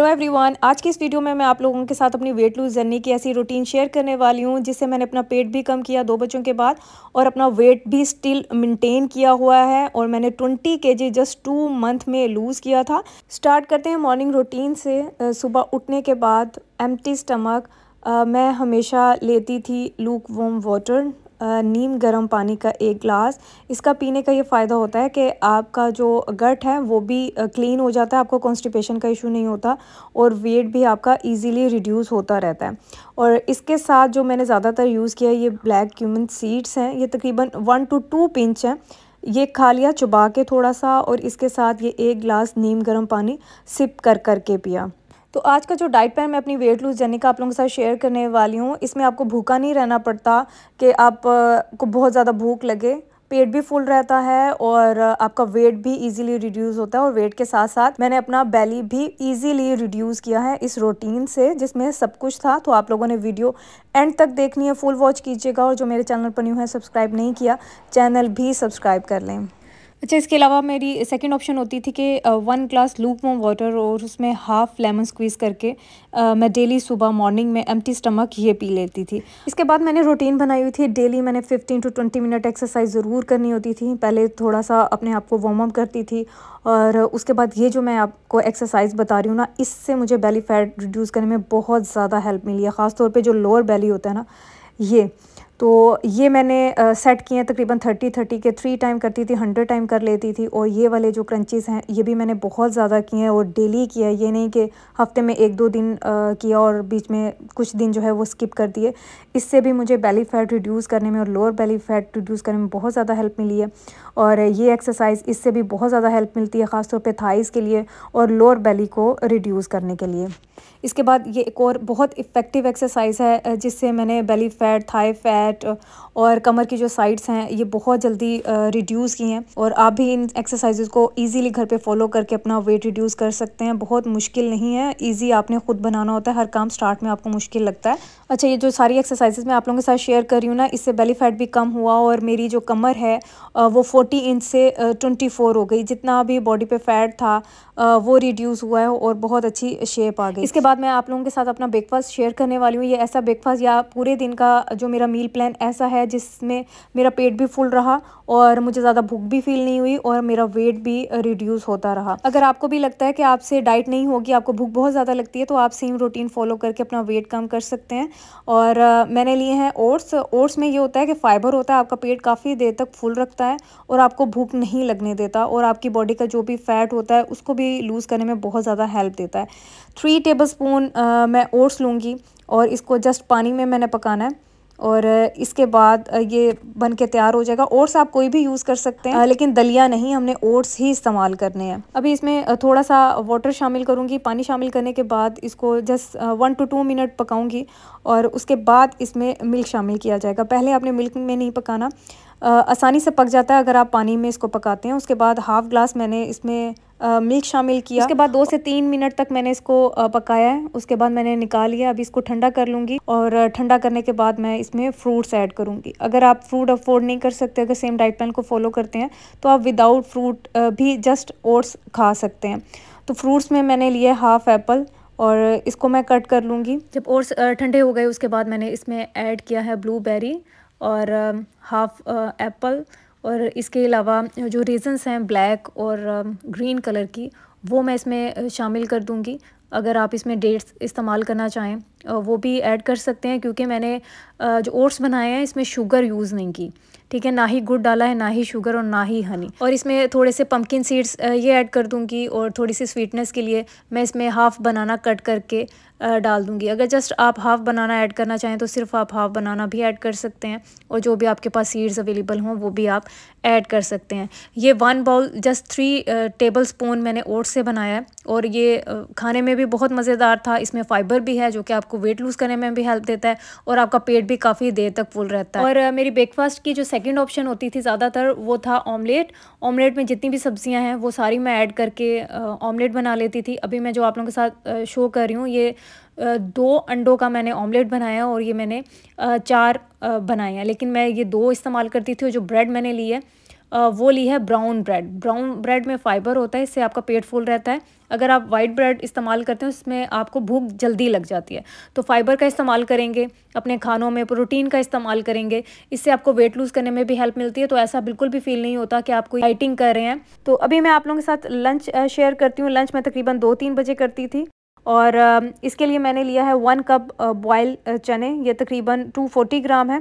hello everyone आज की इस वीडियो में मैं आप लोगों के साथ अपनी वेट लूज जर्नी की ऐसी रूटीन शेयर करने वाली हूँ जिससे मैंने अपना पेट भी कम किया दो बच्चों के बाद और अपना वेट भी स्टिल मेंटेन किया हुआ है और मैंने 20 जी जस्ट टू मंथ में लूज़ किया था स्टार्ट करते हैं मॉर्निंग रूटीन से सुबह उठने के बाद एम्प्टी स्टमक मैं हमेशा लेती थी लूक वॉम वाटर नीम गर्म पानी का एक गिलास इसका पीने का ये फ़ायदा होता है कि आपका जो गट है वो भी क्लीन हो जाता है आपको कॉन्स्टिपेशन का इशू नहीं होता और वेट भी आपका इजीली रिड्यूस होता रहता है और इसके साथ जो मैंने ज़्यादातर यूज़ किया ये ब्लैक क्यूमन सीड्स हैं ये तकरीबन वन टू टू पिंच हैं ये खा लिया चुबा के थोड़ा सा और इसके साथ ये एक गिलास नीम गर्म पानी सिप कर कर के पिया तो आज का जो डाइट प्लान मैं अपनी वेट लूज जर्नी का आप लोगों के साथ शेयर करने वाली हूँ इसमें आपको भूखा नहीं रहना पड़ता कि आप को बहुत ज़्यादा भूख लगे पेट भी फुल रहता है और आपका वेट भी इजीली रिड्यूस होता है और वेट के साथ साथ मैंने अपना बैली भी इजीली रिड्यूस किया है इस रूटीन से जिसमें सब कुछ था तो आप लोगों ने वीडियो एंड तक देखनी है फुल वॉच कीजिएगा और जो मेरे चैनल पर न्यू है सब्सक्राइब नहीं किया चैनल भी सब्सक्राइब कर लें अच्छा इसके अलावा मेरी सेकंड ऑप्शन होती थी कि one glass lukewarm water और उसमें हाफ़ लेमन स्क्वीज़ करके आ, मैं डेली सुबह मॉर्निंग में एम्प्टी स्टमक ये पी लेती थी इसके बाद मैंने रूटीन बनाई हुई थी डेली मैंने 15 टू 20 मिनट एक्सरसाइज ज़रूर करनी होती थी पहले थोड़ा सा अपने आप को वार्म अप करती थी और उसके बाद ये जो मैं आपको एक्सरसाइज बता रही हूँ ना इससे मुझे बेली फ़ैट रिड्यूस करने में बहुत ज़्यादा हेल्प मिली है ख़ासतौर पर जो लोअर बेली होता है ना ये तो ये मैंने सेट किए हैं तकरीबन थर्टी थर्टी के थ्री टाइम करती थी हंड्रेड टाइम कर लेती थी और ये वाले जो क्रंचीज़ हैं ये भी मैंने बहुत ज़्यादा किए हैं और डेली किया ये नहीं कि हफ्ते में एक दो दिन किया और बीच में कुछ दिन जो है वो स्किप कर दिए इससे भी मुझे बेली फैट रिड्यूस करने में और लोअर बेली फैट रिड्यूस करने में बहुत ज़्यादा हेल्प मिली है और ये एक्सरसाइज इससे भी बहुत ज़्यादा हेल्प मिलती है ख़ासतौर पर थाइस के लिए और लोअर बेली को रिड्यूस करने के लिए इसके बाद ये एक और बहुत इफ़ेक्टिव एक्सरसाइज है जिससे मैंने belly fat thigh fat fat uh, और कमर की जो साइड्स हैं ये बहुत जल्दी रिड्यूस uh, की हैं और आप भी इन एक्सरसाइजेज को ईजिली घर पर फॉलो करके अपना वेट रिड्यूस कर सकते हैं बहुत मुश्किल नहीं है ईजी आपने खुद बनाना होता है हर काम स्टार्ट में आपको मुश्किल लगता है अच्छा ये जो सारी एक्सरसाइजेज मैं आप लोगों के साथ शेयर कर रही हूँ ना इससे बेली फैट भी कम हुआ और मेरी जो कमर है uh, वो फोर्टी इंच से ट्वेंटी फोर हो गई जितना भी बॉडी पे फैट था वो रिड्यूस हुआ है और बहुत अच्छी शेप आ गई इसके बाद मैं आप लोगों के साथ अपना ब्रेकफास्ट शेयर करने वाली हूँ ये ऐसा ब्रेकफास्ट या पूरे दिन का जो मेरा मील प्लान प्लान ऐसा है जिसमें मेरा पेट भी फुल रहा और मुझे ज़्यादा भूख भी फील नहीं हुई और मेरा वेट भी रिड्यूस होता रहा अगर आपको भी लगता है कि आपसे डाइट नहीं होगी आपको भूख बहुत ज़्यादा लगती है तो आप सेम रूटीन फॉलो करके अपना वेट कम कर सकते हैं और मैंने लिए हैं ओट्स ओट्स में ये होता है कि फाइबर होता है आपका पेट काफ़ी देर तक फुल रखता है और आपको भूख नहीं लगने देता और आपकी बॉडी का जो भी फैट होता है उसको भी लूज़ करने में बहुत ज़्यादा हेल्प देता है थ्री टेबल स्पून मैं ओट्स लूँगी और इसको जस्ट पानी में मैंने पकाना है और इसके बाद ये बन के तैयार हो जाएगा ओट्स आप कोई भी यूज़ कर सकते हैं लेकिन दलिया नहीं हमने ओट्स ही इस्तेमाल करने हैं अभी इसमें थोड़ा सा वाटर शामिल करूँगी पानी शामिल करने के बाद इसको just one two two minute पकाऊँगी और उसके बाद इसमें मिल्क शामिल किया जाएगा पहले आपने मिल्क में नहीं पकाना आसानी से पक जाता है अगर आप पानी में इसको पकाते हैं उसके बाद हाफ़ ग्लास मैंने इसमें मिल्क शामिल किया उसके बाद दो से तीन मिनट तक मैंने इसको पकाया है उसके बाद मैंने निकाल लिया अभी इसको ठंडा कर लूँगी और ठंडा करने के बाद मैं इसमें फ्रूट्स ऐड करूँगी अगर आप फ्रूट अफोर्ड नहीं कर सकते अगर सेम डाइट प्लान को फॉलो करते हैं तो आप विदाउट फ्रूट भी जस्ट ओट्स खा सकते हैं तो फ्रूट्स में मैंने लिए हाफ एप्पल और इसको मैं कट कर लूँगी जब ओट्स ठंडे हो गए उसके बाद मैंने इसमें ऐड किया है ब्लूबेरी और हाफ एप्पल और इसके अलावा जो रीज़न्स हैं ब्लैक और ग्रीन कलर की वो मैं इसमें शामिल कर दूँगी अगर आप इसमें डेट्स इस्तेमाल करना चाहें वो भी ऐड कर सकते हैं क्योंकि मैंने जो ओट्स बनाए हैं इसमें शुगर यूज़ नहीं की ठीक है ना ही गुड़ डाला है ना ही शुगर और ना ही हनी और इसमें थोड़े से पम्पकिन सीड्स ये ऐड कर दूंगी और थोड़ी सी स्वीटनेस के लिए मैं इसमें हाफ़ बनाना कट करके डाल दूँगी अगर जस्ट आप हाफ़ बनाना ऐड करना चाहें तो सिर्फ आप हाफ़ बनाना भी ऐड कर सकते हैं और जो भी आपके पास सीड्स अवेलेबल हों वो भी आप ऐड कर सकते हैं ये one bowl just three table spoon मैंने ओट से बनाया है और ये खाने में भी बहुत मज़ेदार था इसमें फ़ाइबर भी है जो कि आपको वेट लूज़ करने में भी हेल्प देता है और आपका पेट भी काफ़ी देर तक फुल रहता है और मेरी ब्रेकफास्ट की जो सेकेंड ऑप्शन होती थी ज़्यादातर वो था ऑमलेट ऑमलेट में जितनी भी सब्ज़ियाँ हैं वो सारी मैं ऐड करके ऑमलेट बना लेती थी अभी मैं जो आप लोगों के साथ शो कर रही हूँ ये दो अंडों का मैंने ऑमलेट बनाया और ये मैंने चार बनाए हैं लेकिन मैं ये दो इस्तेमाल करती थी और जो ब्रेड मैंने ली है वो ली है ब्राउन ब्रेड ब्राउन ब्रेड में फ़ाइबर होता है इससे आपका पेट फुल रहता है अगर आप वाइट ब्रेड इस्तेमाल करते हैं उसमें आपको भूख जल्दी लग जाती है तो फाइबर का इस्तेमाल करेंगे अपने खानों में प्रोटीन का इस्तेमाल करेंगे इससे आपको वेट लूज़ करने में भी हेल्प मिलती है तो ऐसा बिल्कुल भी फील नहीं होता कि आप कोई डाइटिंग कर रहे हैं तो अभी मैं आप लोगों के साथ लंच शेयर करती हूँ लंच मैं तकरीबन दो तीन बजे करती थी और इसके लिए मैंने लिया है वन कप बॉयल चने ये तकरीबन टू फोर्टी ग्राम है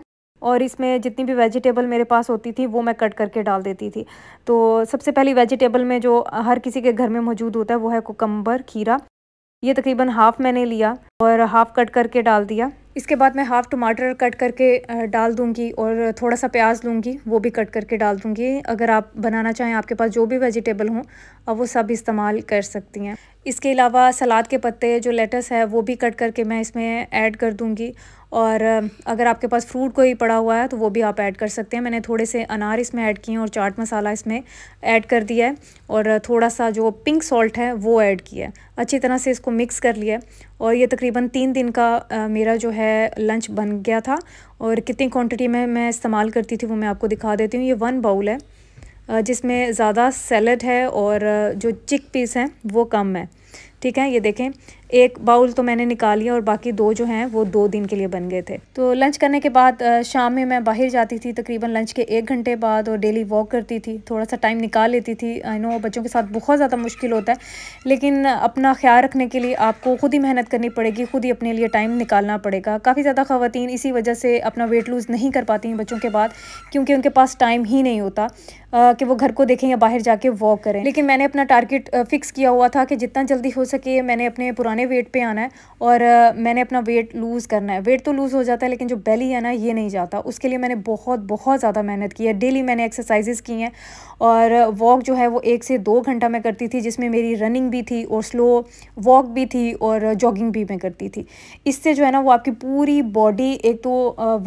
और इसमें जितनी भी वेजिटेबल मेरे पास होती थी वो मैं कट करके डाल देती थी तो सबसे पहली वेजिटेबल में जो हर किसी के घर में मौजूद होता है वो है कोकम्बर खीरा ये तकरीबन हाफ़ मैंने लिया और हाफ़ कट करके डाल दिया इसके बाद मैं हाफ़ टमाटर कट करके डाल दूंगी और थोड़ा सा प्याज लूँगी वो भी कट करके डाल दूंगी अगर आप बनाना चाहें आपके पास जो भी वेजिटेबल हों आप वो सब इस्तेमाल कर सकती हैं इसके अलावा सलाद के पत्ते जो लेटस है वो भी कट करके मैं इसमें ऐड कर दूँगी और अगर आपके पास फ्रूट कोई पड़ा हुआ है तो वो भी आप ऐड कर सकते हैं मैंने थोड़े से अनार इसमें ऐड किए हैं और चाट मसाला इसमें ऐड कर दिया है और थोड़ा सा जो पिंक सॉल्ट है वो ऐड किया है अच्छी तरह से इसको मिक्स कर लिया और ये तकरीबन तीन दिन का आ, मेरा जो है लंच बन गया था और कितनी क्वान्टिटी में मैं इस्तेमाल करती थी वो मैं आपको दिखा देती हूँ ये वन बाउल है जिसमें ज़्यादा सैलड है और जो चिक पीस हैं वो कम है ठीक है ये देखें एक बाउल तो मैंने निकाल लिया और बाकी दो जो हैं वो दो दिन के लिए बन गए थे तो लंच करने के बाद शाम में मैं बाहर जाती थी तकरीबन लंच के एक घंटे बाद और डेली वॉक करती थी थोड़ा सा टाइम निकाल लेती थी आई नो बच्चों के साथ बहुत ज़्यादा मुश्किल होता है लेकिन अपना ख्याल रखने के लिए आपको ख़ुद ही मेहनत करनी पड़ेगी ख़ुद ही अपने लिए टाइम निकालना पड़ेगा काफ़ी ज़्यादा खातन इसी वजह से अपना वेट लूज़ नहीं कर पाती हैं बच्चों के बाद क्योंकि उनके पास टाइम ही नहीं होता कि वो घर को देखें या बाहर जाके वॉक करें लेकिन मैंने अपना टारगेट फिक्स किया हुआ था कि जितना जल्दी हो सके मैंने अपने पुराने पुराने वेट पे आना है और मैंने अपना वेट लूज़ करना है वेट तो लूज़ हो जाता है लेकिन जो बेली है ना ये नहीं जाता उसके लिए मैंने बहुत बहुत ज़्यादा मेहनत की है डेली मैंने एक्सरसाइजेज़ की हैं और वॉक जो है वो एक से दो घंटा मैं करती थी जिसमें मेरी रनिंग भी थी और स्लो वॉक भी थी और जॉगिंग भी मैं करती थी इससे जो है ना वो आपकी पूरी बॉडी एक तो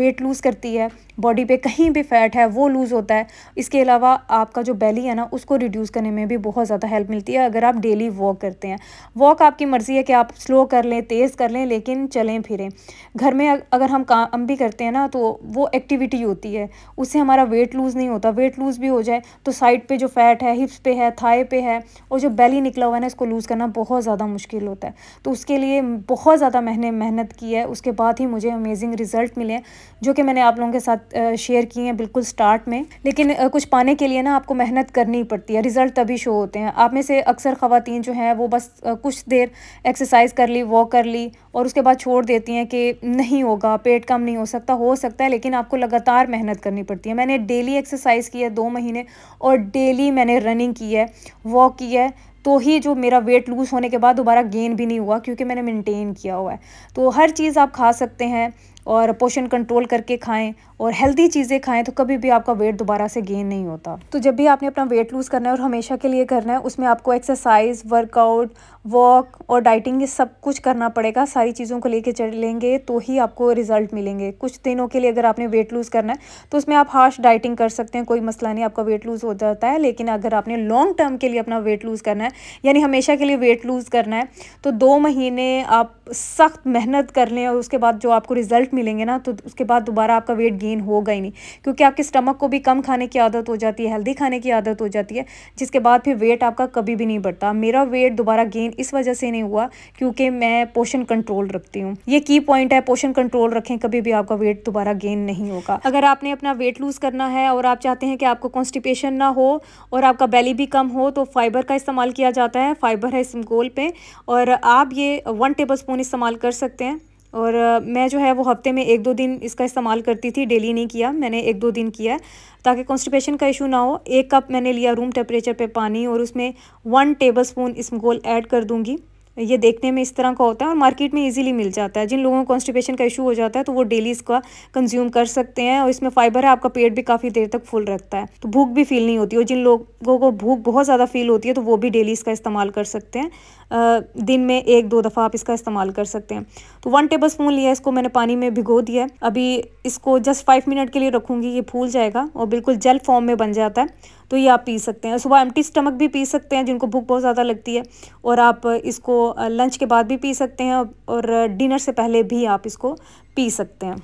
वेट लूज़ करती है बॉडी पे कहीं भी फैट है वो लूज़ होता है इसके अलावा आपका जो बेली है ना उसको रिड्यूस करने में भी बहुत ज़्यादा हेल्प मिलती है अगर आप डेली वॉक करते हैं वॉक आपकी मर्ज़ी है कि आप स्लो कर लें तेज़ कर लें लेकिन चलें फिरें घर में अगर हम काम भी करते हैं ना तो वो एक्टिविटी होती है उससे हमारा वेट लूज़ नहीं होता वेट लूज़ भी हो जाए तो साइड पर जो फैट है हिप्स पे है थाए पर है और जो बेली निकला हुआ है ना इसको लूज़ करना बहुत ज़्यादा मुश्किल होता है तो उसके लिए बहुत ज़्यादा मैंने मेहनत की है उसके बाद ही मुझे अमेजिंग रिज़ल्ट मिले जो कि मैंने आप लोगों के साथ शेयर किए हैं बिल्कुल स्टार्ट में लेकिन कुछ पाने के लिए ना आपको मेहनत करनी पड़ती है रिज़ल्ट तभी शो होते हैं आप में से अक्सर खातन जो हैं वो बस कुछ देर एक्सरसाइज कर ली वॉक कर ली और उसके बाद छोड़ देती हैं कि नहीं होगा पेट कम नहीं हो सकता हो सकता है लेकिन आपको लगातार मेहनत करनी पड़ती है मैंने डेली एक्सरसाइज की है दो महीने और डेली मैंने रनिंग की है वॉक की है तो ही जो मेरा वेट लूज़ होने के बाद दोबारा गेन भी नहीं हुआ क्योंकि मैंने मेंटेन किया हुआ है तो हर चीज़ आप खा सकते हैं और पोषण कंट्रोल करके खाएं और हेल्दी चीज़ें खाएं तो कभी भी आपका वेट दोबारा से गेन नहीं होता तो जब भी आपने अपना वेट लूज़ करना है और हमेशा के लिए करना है उसमें आपको एक्सरसाइज वर्कआउट वॉक और डाइटिंग ये सब कुछ करना पड़ेगा सारी चीज़ों को लेके चलेंगे तो ही आपको रिजल्ट मिलेंगे कुछ दिनों के लिए अगर आपने वेट लूज़ करना है तो उसमें आप हार्श डाइटिंग कर सकते हैं कोई मसला नहीं आपका वेट लूज़ हो जाता है लेकिन अगर आपने लॉन्ग टर्म के लिए अपना वेट लूज़ करना है यानी हमेशा के लिए वेट लूज़ करना है तो दो महीने आप सख्त मेहनत कर लें और उसके बाद जो आपको रिज़ल्ट प्रोडक्ट मिलेंगे ना तो उसके बाद दोबारा आपका वेट गेन होगा ही नहीं क्योंकि आपके स्टमक को भी कम खाने की आदत हो जाती है हेल्दी खाने की आदत हो जाती है जिसके बाद फिर वेट आपका कभी भी नहीं बढ़ता मेरा वेट दोबारा गेन इस वजह से नहीं हुआ क्योंकि मैं पोषण कंट्रोल रखती हूँ ये की पॉइंट है पोषण कंट्रोल रखें कभी भी आपका वेट दोबारा गेन नहीं होगा अगर आपने अपना वेट लूज़ करना है और आप चाहते हैं कि आपको कॉन्स्टिपेशन ना हो और आपका बेली भी कम हो तो फाइबर का इस्तेमाल किया जाता है फाइबर है इस गोल पे और आप ये वन टेबल स्पून इस्तेमाल कर सकते हैं और मैं जो है वो हफ्ते में एक दो दिन इसका इस्तेमाल करती थी डेली नहीं किया मैंने एक दो दिन किया ताकि कॉन्स्टिपेशन का इशू ना हो एक कप मैंने लिया रूम टेम्परेचर पे पानी और उसमें वन टेबल स्पून गोल ऐड कर दूंगी ये देखने में इस तरह का होता है और मार्केट में इजीली मिल जाता है जिन लोगों को कॉन्स्टिपेशन का इशू हो जाता है तो वो डेली इसका कंज्यूम कर सकते हैं और इसमें फाइबर है आपका पेट भी काफ़ी देर तक फुल रखता है तो भूख भी फील नहीं होती और जिन लोगों को भूख बहुत ज़्यादा फील होती है तो वो भी डेली इसका इस्तेमाल कर सकते हैं दिन में एक दो दफ़ा आप इसका इस्तेमाल कर सकते हैं तो वन टेबल स्पून लिया इसको मैंने पानी में भिगो दिया अभी इसको जस्ट फाइव मिनट के लिए रखूँगी ये फूल जाएगा और बिल्कुल जेल फॉर्म में बन जाता है तो ये आप पी सकते हैं सुबह एम्प्टी स्टमक भी पी सकते हैं जिनको भूख बहुत ज़्यादा लगती है और आप इसको लंच के बाद भी पी सकते हैं और डिनर से पहले भी आप इसको पी सकते हैं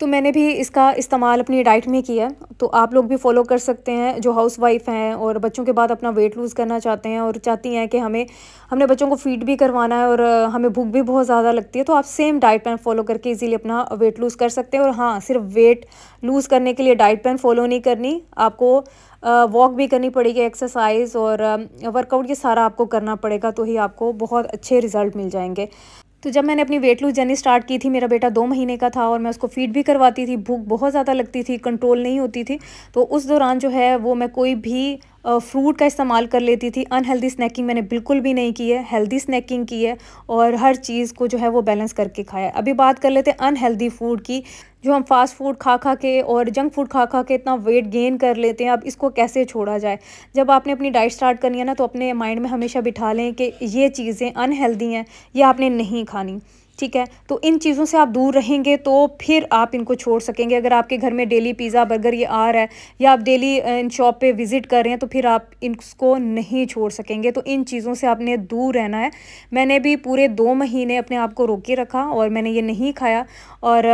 तो मैंने भी इसका इस्तेमाल अपनी डाइट में किया तो आप लोग भी फॉलो कर सकते हैं जो हाउस वाइफ हैं और बच्चों के बाद अपना वेट लूज़ करना चाहते हैं और चाहती हैं कि हमें हमने बच्चों को फीड भी करवाना है और हमें भूख भी बहुत ज़्यादा लगती है तो आप सेम डाइट प्लान फॉलो करके इजीली अपना वेट लूज़ कर सकते हैं और हाँ सिर्फ वेट लूज़ करने के लिए डाइट प्लान फॉलो नहीं करनी आपको वॉक भी करनी पड़ेगी एक्सरसाइज और वर्कआउट ये सारा आपको करना पड़ेगा तो ही आपको बहुत अच्छे रिज़ल्ट मिल जाएंगे तो जब मैंने अपनी वेट लूज जर्नी स्टार्ट की थी मेरा बेटा दो महीने का था और मैं उसको फीड भी करवाती थी भूख बहुत ज़्यादा लगती थी कंट्रोल नहीं होती थी तो उस दौरान जो है वो मैं कोई भी फ्रूट का इस्तेमाल कर लेती थी अनहेल्दी स्नैकिंग मैंने बिल्कुल भी नहीं की है हेल्दी स्नैकिंग की है और हर चीज़ को जो है वो बैलेंस करके खाया अभी बात कर लेते हैं अनहेल्दी फूड की जो हम फास्ट फूड खा खा के और जंक फूड खा खा के इतना वेट गेन कर लेते हैं अब इसको कैसे छोड़ा जाए जब आपने अपनी डाइट स्टार्ट करनी है ना तो अपने माइंड में हमेशा बिठा लें कि ये चीज़ें अनहेल्दी हैं ये आपने नहीं खानी ठीक है तो इन चीज़ों से आप दूर रहेंगे तो फिर आप इनको छोड़ सकेंगे अगर आपके घर में डेली पिज़्ज़ा बर्गर ये आ रहा है या आप डेली इन शॉप पे विज़िट कर रहे हैं तो फिर आप इनको नहीं छोड़ सकेंगे तो इन चीज़ों से आपने दूर रहना है मैंने भी पूरे दो महीने अपने आप को रोके रखा और मैंने ये नहीं खाया और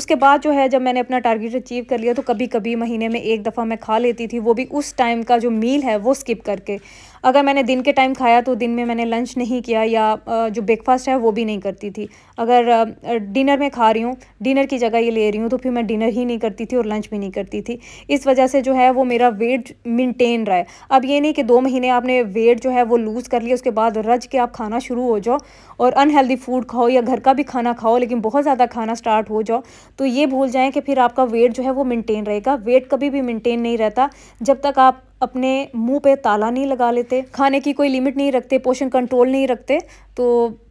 उसके बाद जो है जब मैंने अपना टारगेट अचीव कर लिया तो कभी कभी महीने में एक दफ़ा मैं खा लेती थी वो भी उस टाइम का जो मील है वो स्किप करके अगर मैंने दिन के टाइम खाया तो दिन में मैंने लंच नहीं किया या जो ब्रेकफास्ट है वो भी नहीं करती थी अगर डिनर में खा रही हूँ डिनर की जगह ये ले रही हूँ तो फिर मैं डिनर ही नहीं करती थी और लंच भी नहीं करती थी इस वजह से जो है वो मेरा वेट मेनटेन रहा है अब ये नहीं कि दो महीने आपने वेट जो है वो लूज़ कर लिया उसके बाद रज के आप खाना शुरू हो जाओ और अनहेल्दी फूड खाओ या घर का भी खाना खाओ लेकिन बहुत ज़्यादा खाना स्टार्ट हो जाओ तो ये भूल जाएँ कि फिर आपका वेट जो है वो मेनटेन रहेगा वेट कभी भी मेनटेन नहीं रहता जब तक आप अपने मुंह पे ताला नहीं लगा लेते खाने की कोई लिमिट नहीं रखते पोषण कंट्रोल नहीं रखते तो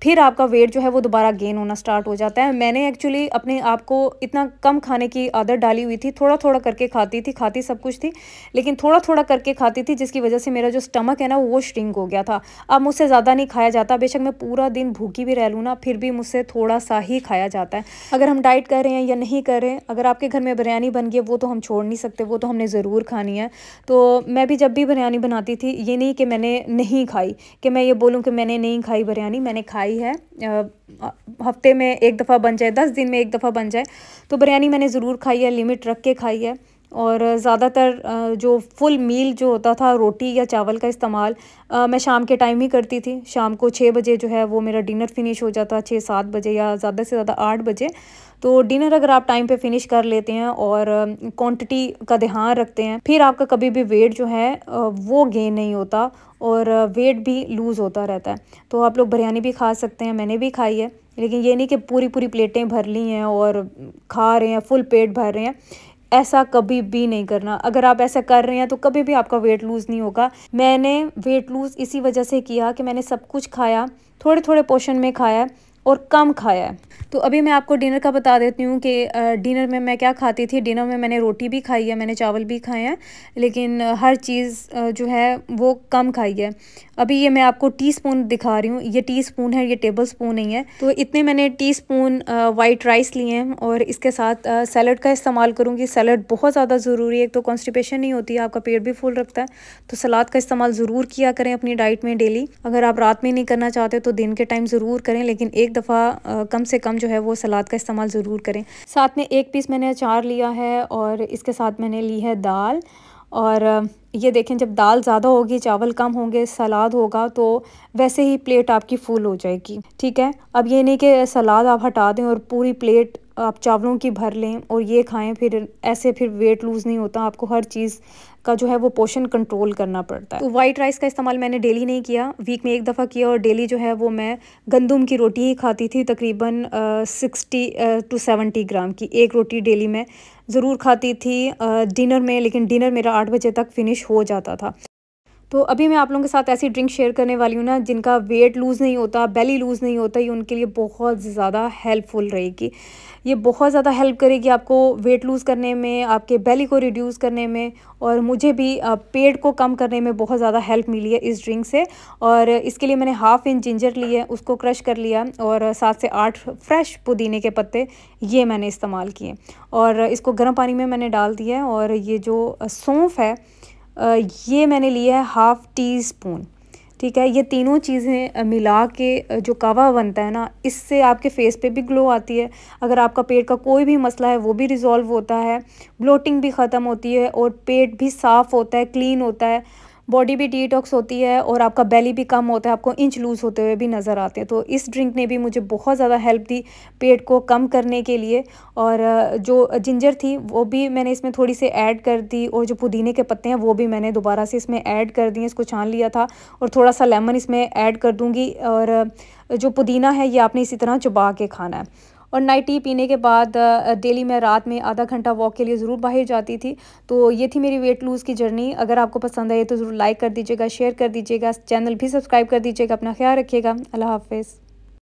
फिर आपका वेट जो है वो दोबारा गेन होना स्टार्ट हो जाता है मैंने एक्चुअली अपने आप को इतना कम खाने की आदत डाली हुई थी थोड़ा थोड़ा करके खाती थी खाती सब कुछ थी लेकिन थोड़ा थोड़ा करके खाती थी जिसकी वजह से मेरा जो स्टमक है ना वो श्रिंक हो गया था अब मुझसे ज़्यादा नहीं खाया जाता बेशक मैं पूरा दिन भूखी भी रह लूँ ना फिर भी मुझसे थोड़ा सा ही खाया जाता है अगर हम डाइट कर रहे हैं या नहीं कर रहे हैं अगर आपके घर में बिरयानी बन गई वो तो हम छोड़ नहीं सकते वो तो हमने ज़रूर खानी है तो मैं भी जब भी बिरयानी बनाती थी ये नहीं कि मैंने नहीं खाई कि मैं ये बोलूँ कि मैंने नहीं खाई बिरयानी बिरयानी मैंने खाई है हफ्ते में एक दफ़ा बन जाए दस दिन में एक दफ़ा बन जाए तो बिरयानी मैंने ज़रूर खाई है लिमिट रख के खाई है और ज़्यादातर जो फुल मील जो होता था रोटी या चावल का इस्तेमाल मैं शाम के टाइम ही करती थी शाम को छः बजे जो है वो मेरा डिनर फिनिश हो जाता छः सात बजे या ज़्यादा से ज़्यादा आठ बजे तो डिनर अगर आप टाइम पे फिनिश कर लेते हैं और क्वांटिटी का ध्यान रखते हैं फिर आपका कभी भी वेट जो है वो गेन नहीं होता और वेट भी लूज़ होता रहता है तो आप लोग बिरयानी भी खा सकते हैं मैंने भी खाई है लेकिन ये नहीं कि पूरी पूरी प्लेटें भर ली हैं और खा रहे हैं फुल पेट भर रहे हैं ऐसा कभी भी नहीं करना अगर आप ऐसा कर रहे हैं तो कभी भी आपका वेट लूज़ नहीं होगा मैंने वेट लूज़ इसी वजह से किया कि मैंने सब कुछ खाया थोड़े थोड़े पोर्शन में खाया और कम खाया है तो अभी मैं आपको डिनर का बता देती हूँ कि डिनर में मैं क्या खाती थी डिनर में मैंने रोटी भी खाई है मैंने चावल भी खाए हैं लेकिन हर चीज़ जो है वो कम खाई है अभी ये मैं आपको टी स्पून दिखा रही हूँ ये टी स्पून है ये टेबल स्पून नहीं है तो इतने मैंने टी स्पून वाइट राइस लिए हैं और इसके साथ सैलड का इस्तेमाल करूँगी सैलड बहुत ज़्यादा ज़रूरी है एक तो कॉन्स्टिपेशन नहीं होती है आपका पेट भी फुल रखता है तो सलाद का इस्तेमाल ज़रूर किया करें अपनी डाइट में डेली अगर आप रात में नहीं करना चाहते तो दिन के टाइम ज़रूर करें लेकिन एक दफ़ा कम से कम जो है वो सलाद का इस्तेमाल ज़रूर करें साथ में एक पीस मैंने अचार लिया है और इसके साथ मैंने ली है दाल और ये देखें जब दाल ज़्यादा होगी चावल कम होंगे सलाद होगा तो वैसे ही प्लेट आपकी फुल हो जाएगी ठीक है अब ये नहीं कि सलाद आप हटा दें और पूरी प्लेट आप चावलों की भर लें और ये खाएं फिर ऐसे फिर वेट लूज़ नहीं होता आपको हर चीज़ का जो है वो पोशन कंट्रोल करना पड़ता है तो वाइट राइस का इस्तेमाल मैंने डेली नहीं किया वीक में एक दफ़ा किया और डेली जो है वो मैं गंदम की रोटी ही खाती थी तकरीबन सिक्सटी टू सेवेंटी ग्राम की एक रोटी डेली मैं ज़रूर खाती थी डिनर में लेकिन डिनर मेरा आठ बजे तक फिनिश हो जाता था तो अभी मैं आप लोगों के साथ ऐसी ड्रिंक शेयर करने वाली हूँ ना जिनका वेट लूज़ नहीं होता बेली लूज़ नहीं होता ये उनके लिए बहुत ज़्यादा हेल्पफुल रहेगी ये बहुत ज़्यादा हेल्प करेगी आपको वेट लूज़ करने में आपके बेली को रिड्यूस करने में और मुझे भी पेट को कम करने में बहुत ज़्यादा हेल्प मिली है इस ड्रिंक से और इसके लिए मैंने हाफ़ इंच जिंजर लिए उसको क्रश कर लिया और सात से आठ फ्रेश पुदीने के पत्ते ये मैंने इस्तेमाल किए और इसको गर्म पानी में मैंने डाल दिया और ये जो सौंफ है ये मैंने लिया है हाफ़ टी स्पून ठीक है ये तीनों चीज़ें मिला के जो कावा बनता है ना इससे आपके फेस पे भी ग्लो आती है अगर आपका पेट का कोई भी मसला है वो भी रिज़ॉल्व होता है ब्लोटिंग भी ख़त्म होती है और पेट भी साफ़ होता है क्लीन होता है बॉडी भी डिटॉक्स होती है और आपका बेली भी कम होता है आपको इंच लूज़ होते हुए भी नज़र आते हैं तो इस ड्रिंक ने भी मुझे बहुत ज़्यादा हेल्प दी पेट को कम करने के लिए और जो जिंजर थी वो भी मैंने इसमें थोड़ी सी ऐड कर दी और जो पुदीने के पत्ते हैं वो भी मैंने दोबारा से इसमें ऐड कर दिए इसको छान लिया था और थोड़ा सा लेमन इसमें ऐड कर दूँगी और जो पुदीना है ये आपने इसी तरह चुबा के खाना है और नाइट टी पीने के बाद डेली मैं रात में आधा घंटा वॉक के लिए ज़रूर बाहर जाती थी तो ये थी मेरी वेट लूज़ की जर्नी अगर आपको पसंद आई तो ज़रूर लाइक कर दीजिएगा शेयर कर दीजिएगा चैनल भी सब्सक्राइब कर दीजिएगा अपना ख्याल रखिएगा अल्लाह हाफिज़